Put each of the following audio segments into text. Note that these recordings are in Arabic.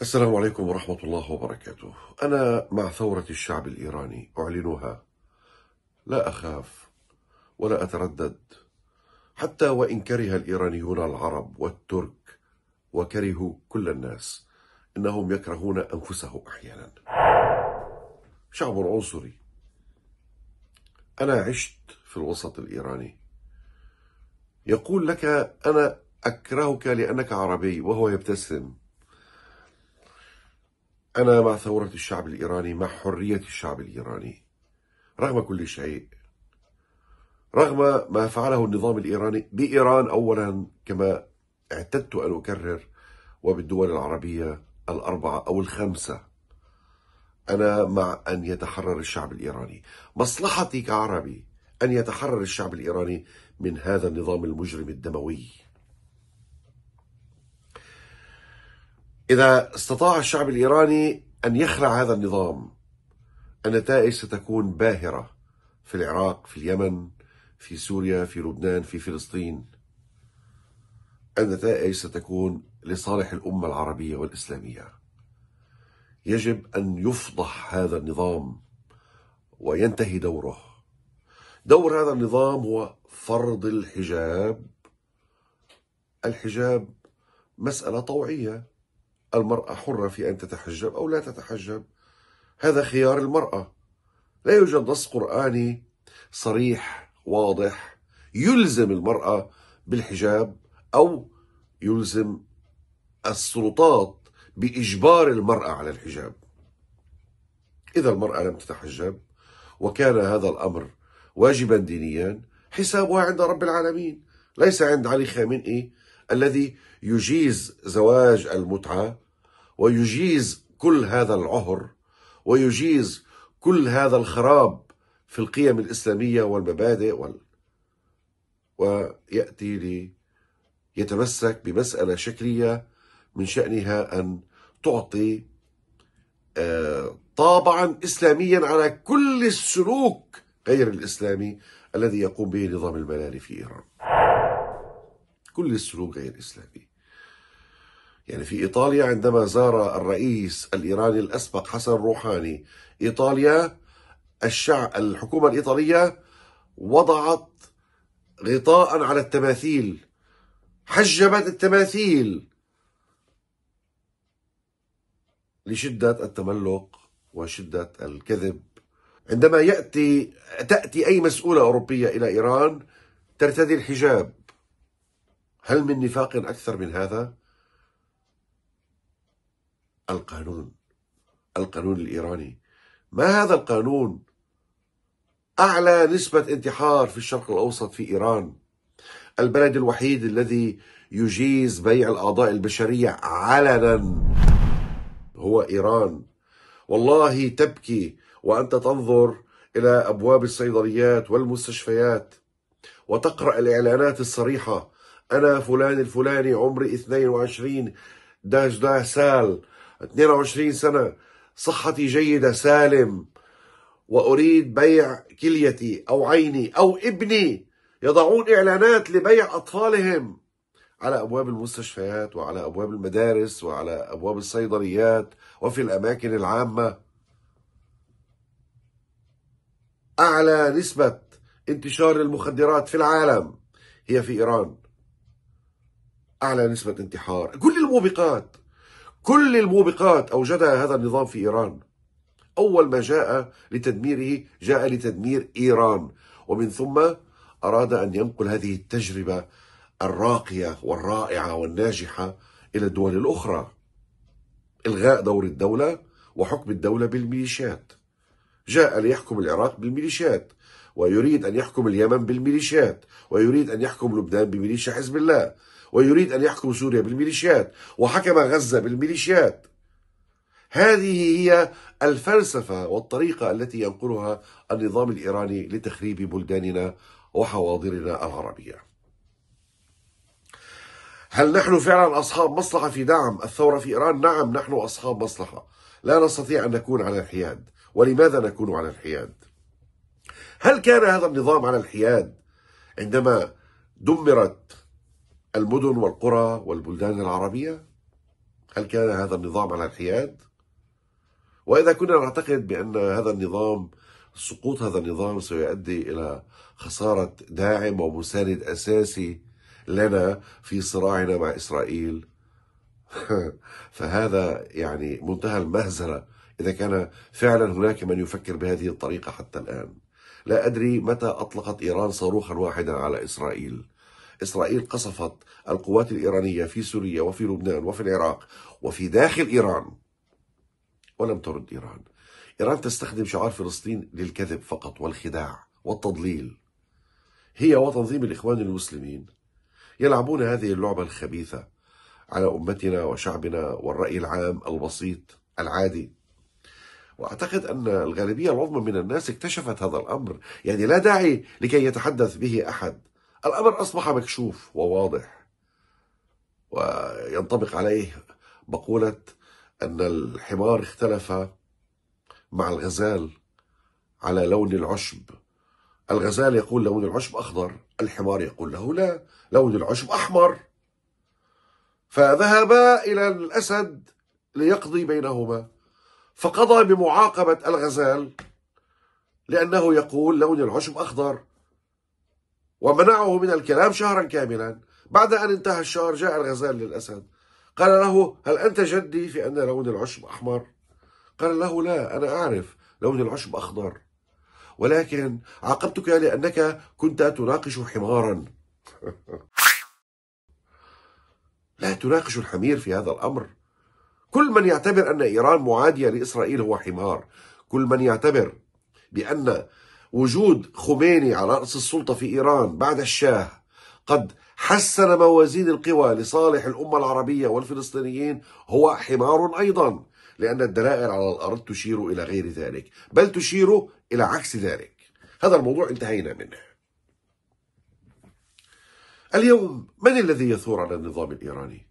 السلام عليكم ورحمة الله وبركاته أنا مع ثورة الشعب الإيراني أعلنها لا أخاف ولا أتردد حتى وإن كره الإيرانيون العرب والترك وكرهوا كل الناس إنهم يكرهون أنفسهم أحيانا شعب عنصري أنا عشت في الوسط الإيراني يقول لك أنا أكرهك لأنك عربي وهو يبتسم أنا مع ثورة الشعب الإيراني مع حرية الشعب الإيراني رغم كل شيء رغم ما فعله النظام الإيراني بإيران أولا كما اعتدت أن أكرر وبالدول العربية الأربعة أو الخمسة أنا مع أن يتحرر الشعب الإيراني مصلحتي كعربي أن يتحرر الشعب الإيراني من هذا النظام المجرم الدموي إذا استطاع الشعب الإيراني أن يخلع هذا النظام النتائج ستكون باهرة في العراق في اليمن في سوريا في لبنان في فلسطين النتائج ستكون لصالح الأمة العربية والإسلامية يجب أن يفضح هذا النظام وينتهي دوره دور هذا النظام هو فرض الحجاب الحجاب مسألة طوعية المرأة حرة في أن تتحجب أو لا تتحجب هذا خيار المرأة لا يوجد نص قرآني صريح واضح يلزم المرأة بالحجاب أو يلزم السلطات بإجبار المرأة على الحجاب إذا المرأة لم تتحجب وكان هذا الأمر واجبا دينيا حسابها عند رب العالمين ليس عند علي خامنئي الذي يجيز زواج المتعة ويجيز كل هذا العهر ويجيز كل هذا الخراب في القيم الإسلامية والمبادئ وال... ويأتي لي يتمسك بمسألة شكلية من شأنها أن تعطي آه، طابعا إسلاميا على كل السلوك غير الإسلامي الذي يقوم به نظام الملالي في إيران كل السلوك غير إسلامي يعني في إيطاليا عندما زار الرئيس الإيراني الأسبق حسن روحاني إيطاليا الشعب الحكومة الإيطالية وضعت غطاء على التماثيل حجبت التماثيل لشدة التملق وشدة الكذب عندما يأتي تأتي أي مسؤولة أوروبية إلى إيران ترتدي الحجاب هل من نفاق أكثر من هذا؟ القانون القانون الإيراني ما هذا القانون؟ أعلى نسبة انتحار في الشرق الأوسط في إيران البلد الوحيد الذي يجيز بيع الأعضاء البشرية علنا هو إيران والله تبكي وأنت تنظر إلى أبواب الصيدليات والمستشفيات وتقرأ الإعلانات الصريحة انا فلان الفلاني عمري 22 داش ده سال 22 سنه صحتي جيده سالم واريد بيع كليتي او عيني او ابني يضعون اعلانات لبيع اطفالهم على ابواب المستشفيات وعلى ابواب المدارس وعلى ابواب الصيدليات وفي الاماكن العامه اعلى نسبه انتشار المخدرات في العالم هي في ايران أعلى نسبة انتحار كل الموبقات كل الموبقات أوجدها هذا النظام في إيران أول ما جاء لتدميره جاء لتدمير إيران ومن ثم أراد أن ينقل هذه التجربة الراقية والرائعة والناجحة إلى الدول الأخرى إلغاء دور الدولة وحكم الدولة بالميليشيات جاء ليحكم العراق بالميليشيات ويريد أن يحكم اليمن بالميليشيات ويريد أن يحكم لبنان بميليشيا حزب الله ويريد أن يحكم سوريا بالميليشيات وحكم غزة بالميليشيات هذه هي الفلسفة والطريقة التي ينقلها النظام الإيراني لتخريب بلداننا وحواضرنا العربية هل نحن فعلا أصحاب مصلحة في دعم الثورة في إيران؟ نعم نحن أصحاب مصلحة لا نستطيع أن نكون على الحياد ولماذا نكون على الحياد؟ هل كان هذا النظام على الحياد عندما دمرت المدن والقرى والبلدان العربية هل كان هذا النظام على الحياد؟ وإذا كنا نعتقد بأن هذا النظام سقوط هذا النظام سيؤدي إلى خسارة داعم ومساند أساسي لنا في صراعنا مع إسرائيل فهذا يعني منتهى المهزلة إذا كان فعلا هناك من يفكر بهذه الطريقة حتى الآن لا أدري متى أطلقت إيران صاروخا واحدا على إسرائيل إسرائيل قصفت القوات الإيرانية في سوريا وفي لبنان وفي العراق وفي داخل إيران ولم ترد إيران إيران تستخدم شعار فلسطين للكذب فقط والخداع والتضليل هي وتنظيم الإخوان المسلمين يلعبون هذه اللعبة الخبيثة على أمتنا وشعبنا والرأي العام البسيط العادي وأعتقد أن الغالبية العظمى من الناس اكتشفت هذا الأمر يعني لا داعي لكي يتحدث به أحد الأمر أصبح مكشوف وواضح وينطبق عليه مقولة أن الحمار اختلف مع الغزال على لون العشب الغزال يقول لون العشب أخضر الحمار يقول له لا لون العشب أحمر فذهبا إلى الأسد ليقضي بينهما فقضى بمعاقبة الغزال لأنه يقول لون العشب أخضر ومنعه من الكلام شهرا كاملا بعد أن انتهى الشهر جاء الغزال للأسد قال له هل أنت جدي في أن لون العشب أحمر؟ قال له لا أنا أعرف لون العشب أخضر ولكن عاقبتك لأنك كنت تناقش حمارا لا تناقش الحمير في هذا الأمر كل من يعتبر أن إيران معادية لإسرائيل هو حمار كل من يعتبر بأن وجود خميني على رأس السلطة في إيران بعد الشاه قد حسن موازين القوى لصالح الأمة العربية والفلسطينيين هو حمار أيضا لأن الدلائل على الأرض تشير إلى غير ذلك بل تشير إلى عكس ذلك هذا الموضوع انتهينا منه اليوم من الذي يثور على النظام الإيراني؟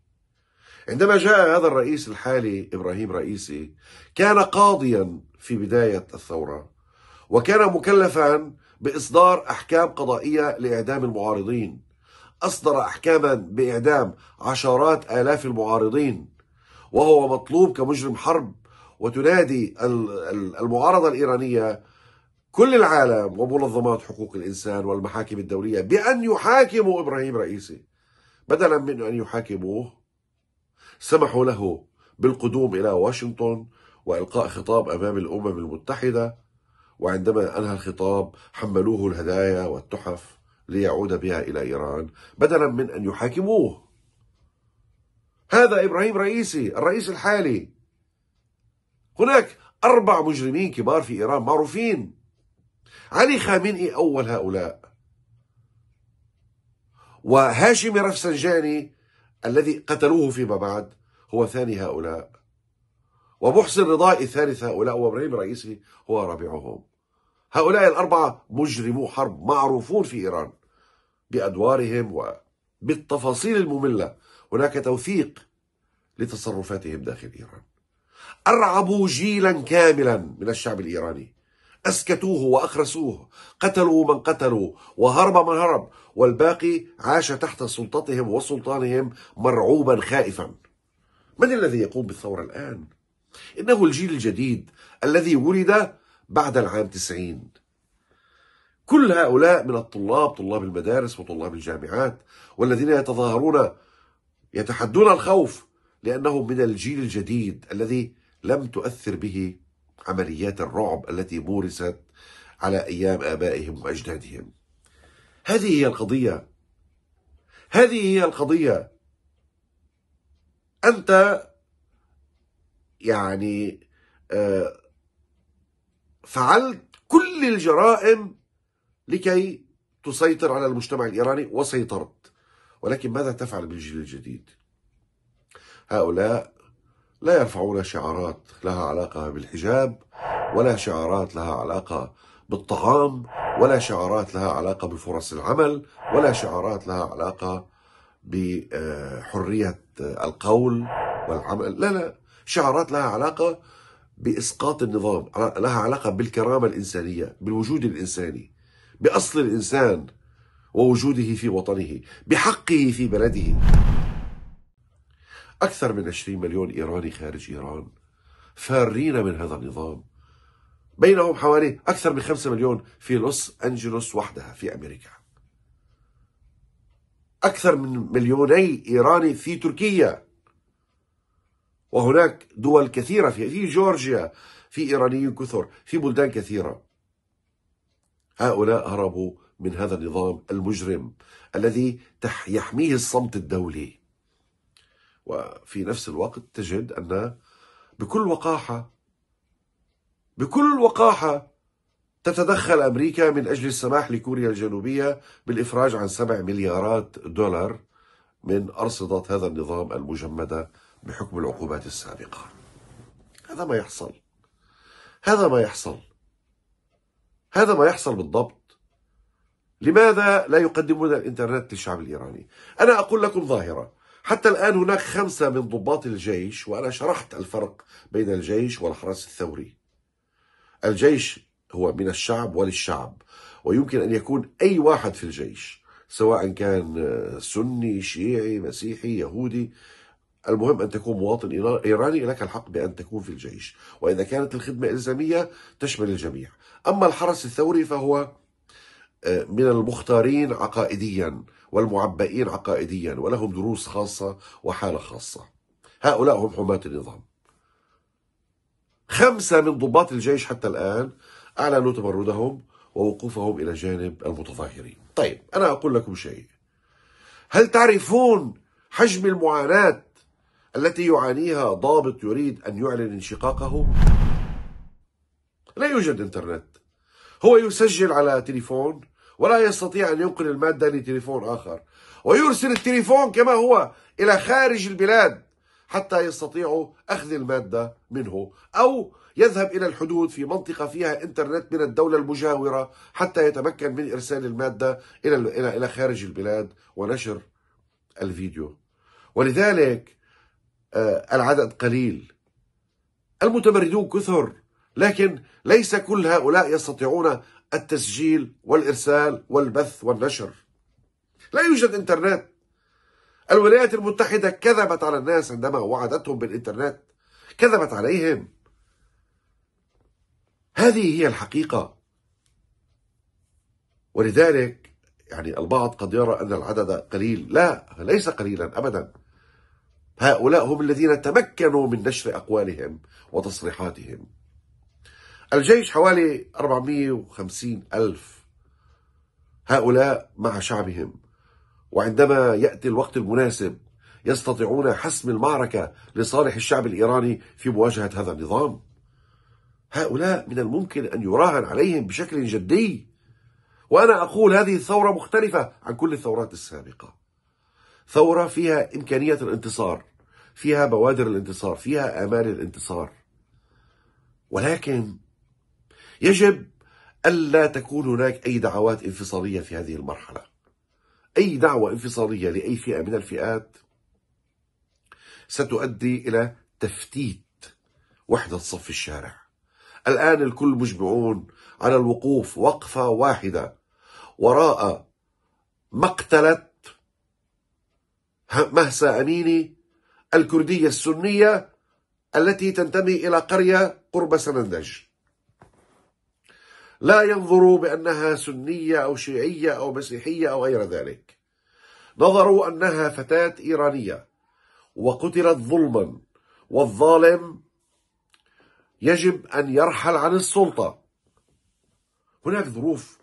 عندما جاء هذا الرئيس الحالي إبراهيم رئيسي كان قاضيا في بداية الثورة وكان مكلفا بإصدار أحكام قضائية لإعدام المعارضين أصدر أحكاما بإعدام عشرات آلاف المعارضين وهو مطلوب كمجرم حرب وتنادي المعارضة الإيرانية كل العالم ومنظمات حقوق الإنسان والمحاكم الدولية بأن يحاكموا إبراهيم رئيسي بدلا من أن يحاكموه سمحوا له بالقدوم إلى واشنطن وإلقاء خطاب أمام الأمم المتحدة وعندما أنهى الخطاب حملوه الهدايا والتحف ليعود بها إلى إيران بدلا من أن يحاكموه هذا إبراهيم رئيسي الرئيس الحالي هناك أربع مجرمين كبار في إيران معروفين علي خامنئي أول هؤلاء وهاشم رفسنجاني الذي قتلوه فيما بعد هو ثاني هؤلاء ومحسن رضائي ثالث هؤلاء وابراهيم رئيسي هو رابعهم هؤلاء الأربعة مجرمو حرب معروفون في إيران بأدوارهم وبالتفاصيل المملة هناك توثيق لتصرفاتهم داخل إيران أرعبوا جيلا كاملا من الشعب الإيراني أسكتوه وأخرسوه قتلوا من قتلوا وهرب من هرب والباقي عاش تحت سلطتهم وسلطانهم مرعوبا خائفا من الذي يقوم بالثورة الآن؟ إنه الجيل الجديد الذي ولد بعد العام 90 كل هؤلاء من الطلاب طلاب المدارس وطلاب الجامعات والذين يتظاهرون يتحدون الخوف لأنهم من الجيل الجديد الذي لم تؤثر به عمليات الرعب التي مورست على أيام آبائهم وأجدادهم هذه هي القضية هذه هي القضية أنت يعني آه، فعلت كل الجرائم لكي تسيطر على المجتمع الإيراني وسيطرت ولكن ماذا تفعل بالجيل الجديد هؤلاء لا يرفعون شعارات لها علاقة بالحجاب ولا شعارات لها علاقة بالطعام ولا شعارات لها علاقة بفرص العمل ولا شعارات لها علاقة بحرية القول والعمل لا لا شعارات لها علاقة بإسقاط النظام لها علاقة بالكرامة الإنسانية بالوجود الإنساني بأصل الإنسان ووجوده في وطنه بحقه في بلده أكثر من 20 مليون إيراني خارج إيران فارين من هذا النظام بينهم حوالي أكثر من 5 مليون في لوس أنجلوس وحدها في أمريكا أكثر من مليوني إيراني في تركيا وهناك دول كثيرة فيها في جورجيا في إيرانيين كثر في بلدان كثيرة هؤلاء هربوا من هذا النظام المجرم الذي يحميه الصمت الدولي وفي نفس الوقت تجد أن بكل وقاحة بكل وقاحة تتدخل أمريكا من أجل السماح لكوريا الجنوبية بالإفراج عن 7 مليارات دولار من أرصدة هذا النظام المجمدة بحكم العقوبات السابقة هذا ما يحصل هذا ما يحصل هذا ما يحصل بالضبط لماذا لا يقدمون الإنترنت للشعب الإيراني أنا أقول لكم ظاهرة حتى الآن هناك خمسة من ضباط الجيش وأنا شرحت الفرق بين الجيش والحرس الثوري الجيش هو من الشعب وللشعب ويمكن أن يكون أي واحد في الجيش سواء كان سني شيعي مسيحي يهودي المهم أن تكون مواطن إيراني لك الحق بأن تكون في الجيش وإذا كانت الخدمة إلزامية تشمل الجميع أما الحرس الثوري فهو آه، من المختارين عقائديا والمعبئين عقائديا ولهم دروس خاصة وحالة خاصة هؤلاء هم حماة النظام خمسة من ضباط الجيش حتى الآن أعلنوا تمردهم ووقوفهم إلى جانب المتظاهرين طيب أنا أقول لكم شيء هل تعرفون حجم المعاناة التي يعانيها ضابط يريد أن يعلن انشقاقه لا يوجد إنترنت هو يسجل على تليفون ولا يستطيع أن ينقل المادة لتليفون آخر ويرسل التليفون كما هو إلى خارج البلاد حتى يستطيعوا أخذ المادة منه أو يذهب إلى الحدود في منطقة فيها إنترنت من الدولة المجاورة حتى يتمكن من إرسال المادة إلى إلى خارج البلاد ونشر الفيديو ولذلك آه، العدد قليل المتمردون كثر لكن ليس كل هؤلاء يستطيعون التسجيل والإرسال والبث والنشر لا يوجد إنترنت الولايات المتحدة كذبت على الناس عندما وعدتهم بالإنترنت كذبت عليهم هذه هي الحقيقة ولذلك يعني البعض قد يرى أن العدد قليل لا ليس قليلا أبدا هؤلاء هم الذين تمكنوا من نشر أقوالهم وتصريحاتهم الجيش حوالي 450 ألف هؤلاء مع شعبهم وعندما يأتي الوقت المناسب يستطيعون حسم المعركة لصالح الشعب الإيراني في مواجهة هذا النظام هؤلاء من الممكن أن يراهن عليهم بشكل جدي وأنا أقول هذه الثورة مختلفة عن كل الثورات السابقة ثورة فيها إمكانية الانتصار فيها بوادر الانتصار فيها آمال الانتصار ولكن يجب ألا تكون هناك أي دعوات انفصالية في هذه المرحلة أي دعوة انفصالية لأي فئة من الفئات ستؤدي إلى تفتيت وحدة صف الشارع الآن الكل مجمعون على الوقوف وقفة واحدة وراء مقتلة مهسا أميني الكردية السنية التي تنتمي إلى قرية قرب سنندج لا ينظروا بأنها سنية أو شيعية أو مسيحية أو غير ذلك نظروا أنها فتاة إيرانية وقتلت ظلما والظالم يجب أن يرحل عن السلطة هناك ظروف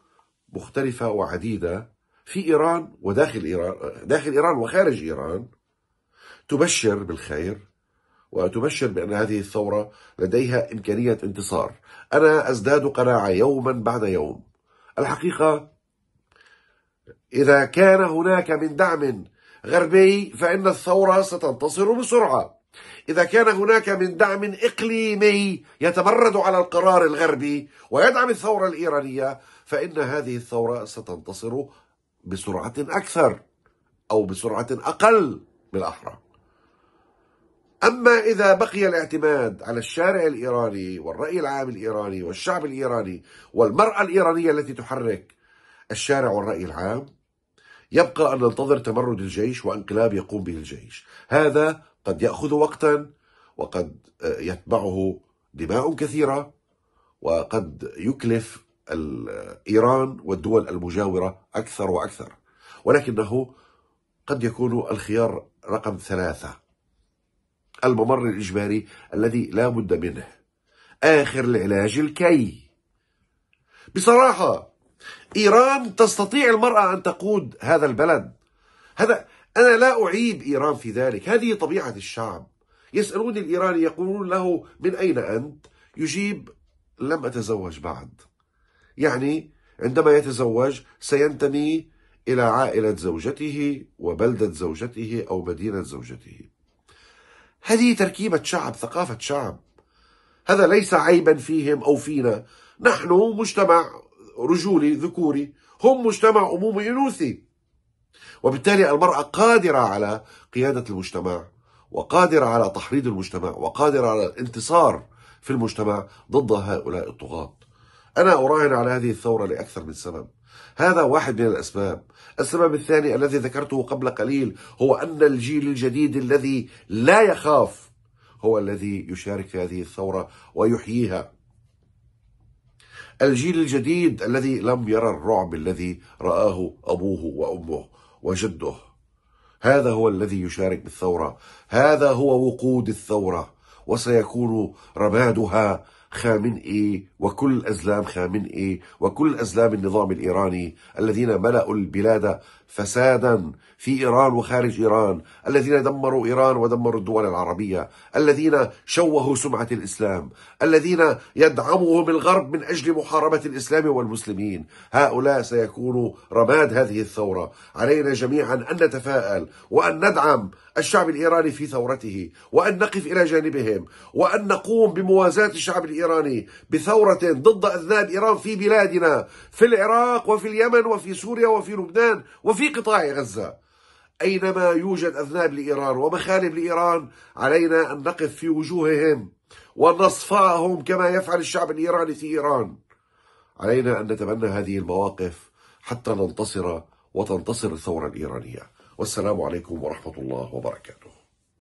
مختلفة وعديدة في إيران وداخل إيران داخل إيران وخارج إيران تبشر بالخير وتبشر بأن هذه الثورة لديها إمكانية انتصار أنا أزداد قناعة يوما بعد يوم الحقيقة إذا كان هناك من دعم غربي فإن الثورة ستنتصر بسرعة إذا كان هناك من دعم إقليمي يتمرد على القرار الغربي ويدعم الثورة الإيرانية فإن هذه الثورة ستنتصر بسرعة أكثر أو بسرعة أقل بالأحرى أما إذا بقي الاعتماد على الشارع الإيراني والرأي العام الإيراني والشعب الإيراني والمرأة الإيرانية التي تحرك الشارع والرأي العام يبقى أن ننتظر تمرد الجيش وانقلاب يقوم به الجيش هذا قد يأخذ وقتا وقد آه، يتبعه دماء كثيرة وقد يكلف إيران والدول المجاورة أكثر وأكثر ولكنه قد يكون الخيار رقم ثلاثة الممر الإجباري الذي لا بد منه آخر العلاج الكي بصراحة إيران تستطيع المرأة أن تقود هذا البلد هذا أنا لا أعيب إيران في ذلك هذه طبيعة الشعب يسألون الإيراني يقولون له من أين أنت يجيب لم أتزوج بعد يعني عندما يتزوج سينتمي إلى عائلة زوجته وبلدة زوجته أو مدينة زوجته هذه تركيبة شعب ثقافة شعب هذا ليس عيبا فيهم أو فينا نحن مجتمع رجولي ذكوري هم مجتمع أمومي انوثي وبالتالي المراه قادره على قياده المجتمع وقادره على تحريض المجتمع وقادره على الانتصار في المجتمع ضد هؤلاء الطغاه أنا أراهن على هذه الثورة لأكثر من سبب هذا واحد من الأسباب السبب الثاني الذي ذكرته قبل قليل هو أن الجيل الجديد الذي لا يخاف هو الذي يشارك في هذه الثورة ويحييها الجيل الجديد الذي لم يرى الرعب الذي رآه أبوه وأمه وجده هذا هو الذي يشارك بالثورة هذا هو وقود الثورة وسيكون رمادها خامنئي وكل أزلام خامنئي وكل أزلام النظام الإيراني الذين ملأوا البلاد فسادا في ايران وخارج ايران، الذين دمروا ايران ودمروا الدول العربيه، الذين شوهوا سمعه الاسلام، الذين يدعمهم الغرب من اجل محاربه الاسلام والمسلمين، هؤلاء سيكونوا رماد هذه الثوره، علينا جميعا ان نتفاءل وان ندعم الشعب الايراني في ثورته، وان نقف الى جانبهم، وان نقوم بموازاه الشعب الايراني بثوره ضد اذناب ايران في بلادنا، في العراق وفي اليمن وفي سوريا وفي لبنان وفي في قطاع غزة أينما يوجد أذناب لإيران ومخالب لإيران علينا أن نقف في وجوههم ونصفاهم كما يفعل الشعب الإيراني في إيران علينا أن نتبنى هذه المواقف حتى ننتصر وتنتصر الثورة الإيرانية والسلام عليكم ورحمة الله وبركاته